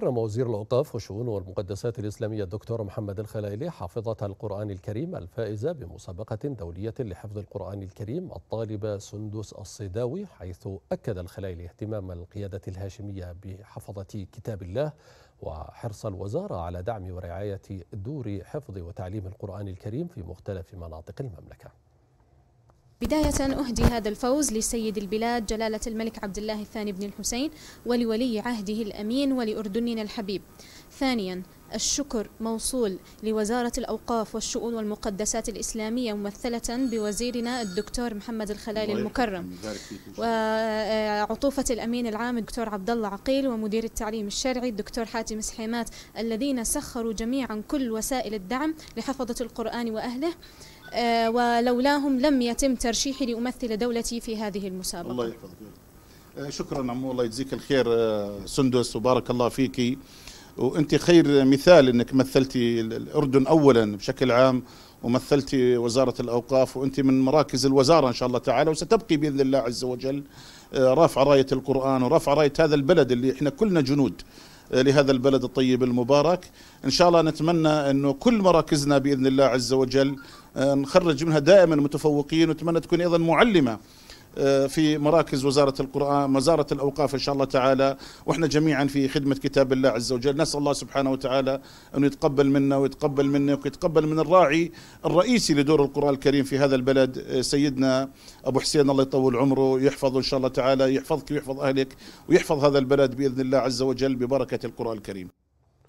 كرم وزير الأوقاف والشؤون والمقدسات الإسلامية الدكتور محمد الخلايلي حافظة القرآن الكريم الفائزة بمسابقة دولية لحفظ القرآن الكريم الطالبة سندس الصيداوي حيث أكد الخلايلي اهتمام القيادة الهاشمية بحفظة كتاب الله وحرص الوزارة على دعم ورعاية دور حفظ وتعليم القرآن الكريم في مختلف مناطق المملكة بداية أهدي هذا الفوز لسيد البلاد جلالة الملك عبد الله الثاني بن الحسين ولولي عهده الأمين ولأردننا الحبيب. ثانيا الشكر موصول لوزارة الأوقاف والشؤون والمقدسات الإسلامية ممثلة بوزيرنا الدكتور محمد الخلال المكرم وعطوفة الأمين العام الدكتور عبد الله عقيل ومدير التعليم الشرعي الدكتور حاتم سحيمات الذين سخروا جميعا كل وسائل الدعم لحفظة القرآن وأهله آه، ولولاهم لم يتم ترشيحي لأمثل دولتي في هذه المسابقة الله يحفظك آه، شكرا عمو الله يجزيك الخير آه، سندس وبارك الله فيك وانت خير مثال انك مثلتي الاردن اولا بشكل عام ومثلتي وزاره الاوقاف وانت من مراكز الوزاره ان شاء الله تعالى وستبقي باذن الله عز وجل رفع رايه القران ورفع رايه هذا البلد اللي احنا كلنا جنود لهذا البلد الطيب المبارك إن شاء الله نتمنى أنه كل مراكزنا بإذن الله عز وجل آه، نخرج منها دائما متفوقين ونتمنى تكون أيضا معلمة آه، في مراكز وزارة القرآن وزارة الأوقاف إن شاء الله تعالى وإحنا جميعا في خدمة كتاب الله عز وجل نسأل الله سبحانه وتعالى أن يتقبل منا ويتقبل منك ويتقبل من الراعي الرئيسي لدور القرآن الكريم في هذا البلد آه، سيدنا أبو حسين الله يطول عمره يحفظه إن شاء الله تعالى يحفظك ويحفظ أهلك ويحفظ هذا البلد بإذن الله عز وجل ببركة القرآن الكريم